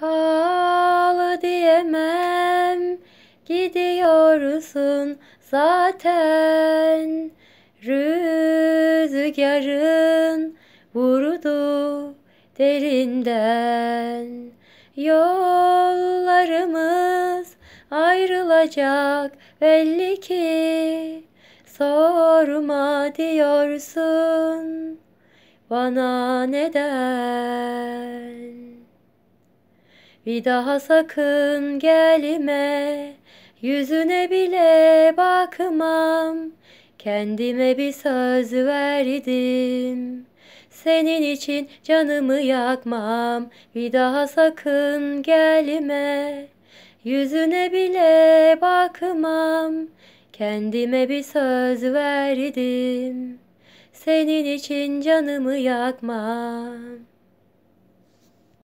kal diyemem Gidiyorsun zaten Rüzgarın vurdu derinden Yollarımız ayrılacak belli ki Sorma diyorsun bana neden bir daha sakın gelme, yüzüne bile bakmam. Kendime bir söz verdim. Senin için canımı yakmam. Bir daha sakın gelme. Yüzüne bile bakmam. Kendime bir söz verdim. Senin için canımı yakmam.